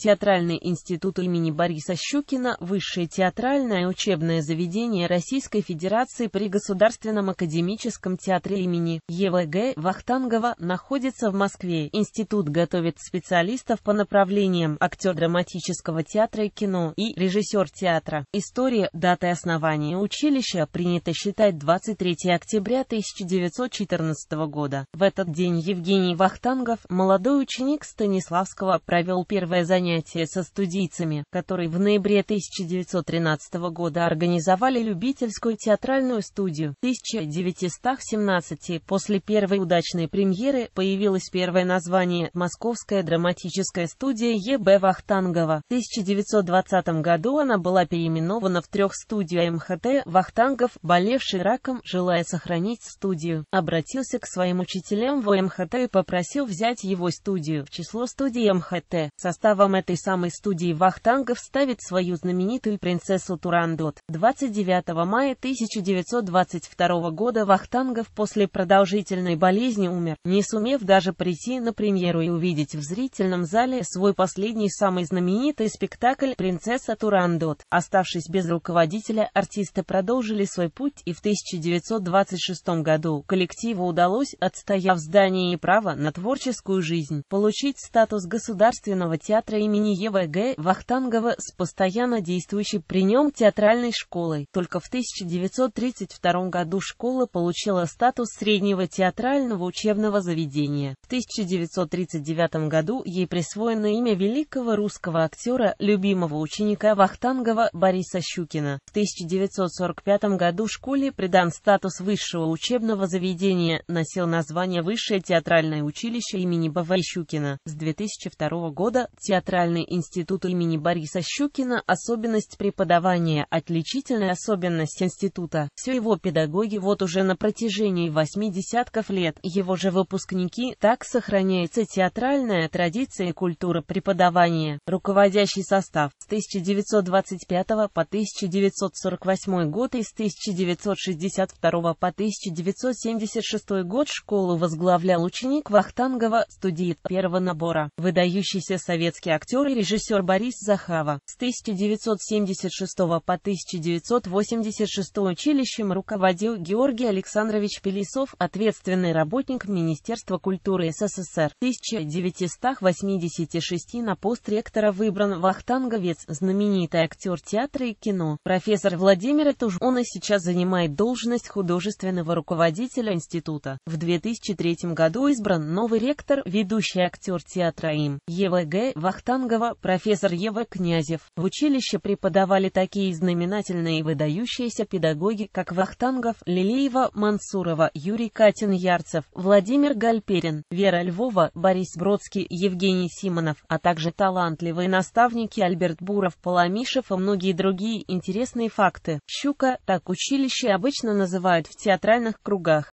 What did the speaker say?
Театральный институт имени Бориса Щукина – высшее театральное учебное заведение Российской Федерации при Государственном академическом театре имени ЕВГ Вахтангова, находится в Москве. Институт готовит специалистов по направлениям актер драматического театра и кино и режиссер театра. История даты основания училища принято считать 23 октября 1914 года. В этот день Евгений Вахтангов, молодой ученик Станиславского, провел первое занятие занятия со студийцами, которые в ноябре 1913 года организовали любительскую театральную студию. В 1917 после первой удачной премьеры появилось первое название «Московская драматическая студия Е.Б. Вахтангова». В 1920 году она была переименована в трех студию МХТ. Вахтангов, болевший раком, желая сохранить студию, обратился к своим учителям в МХТ и попросил взять его студию в число студий МХТ. Составом этой самой студии Вахтангов ставит свою знаменитую принцессу Турандот. 29 мая 1922 года Вахтангов после продолжительной болезни умер, не сумев даже прийти на премьеру и увидеть в зрительном зале свой последний самый знаменитый спектакль «Принцесса Турандот». Оставшись без руководителя, артисты продолжили свой путь и в 1926 году коллективу удалось, отстояв здание и право на творческую жизнь, получить статус государственного театра имени имени Е.В.Г. Вахтангова с постоянно действующей при нем театральной школой. Только в 1932 году школа получила статус среднего театрального учебного заведения. В 1939 году ей присвоено имя великого русского актера, любимого ученика Вахтангова Бориса Щукина. В 1945 году школе придан статус высшего учебного заведения, носил название Высшее театральное училище имени Б.В. Щукина. С 2002 года театральное Театральный институт имени Бориса Щукина особенность преподавания, отличительная особенность института. Все его педагоги вот уже на протяжении восьми десятков лет, его же выпускники, так сохраняется театральная традиция и культура преподавания. Руководящий состав с 1925 по 1948 год и с 1962 по 1976 год школу возглавлял ученик Вахтангова, студии первого набора, выдающийся советский актер актер и режиссер Борис Захава, с 1976 по 1986 училищем руководил Георгий Александрович Пелесов, ответственный работник Министерства культуры СССР. 1986 на пост ректора выбран Вахтанговец, знаменитый актер театра и кино, профессор Владимир Туж. Он и сейчас занимает должность художественного руководителя института. В 2003 году избран новый ректор, ведущий актер театра им. ЕВГ Вахтанг Вангова, профессор Ева Князев. В училище преподавали такие знаменательные и выдающиеся педагоги, как Вахтангов, Лилеева, Мансурова, Юрий Катин Ярцев, Владимир Гальперин, Вера Львова, Борис Бродский, Евгений Симонов, а также талантливые наставники Альберт Буров, Паламишев и многие другие интересные факты. Щука, так училище обычно называют в театральных кругах.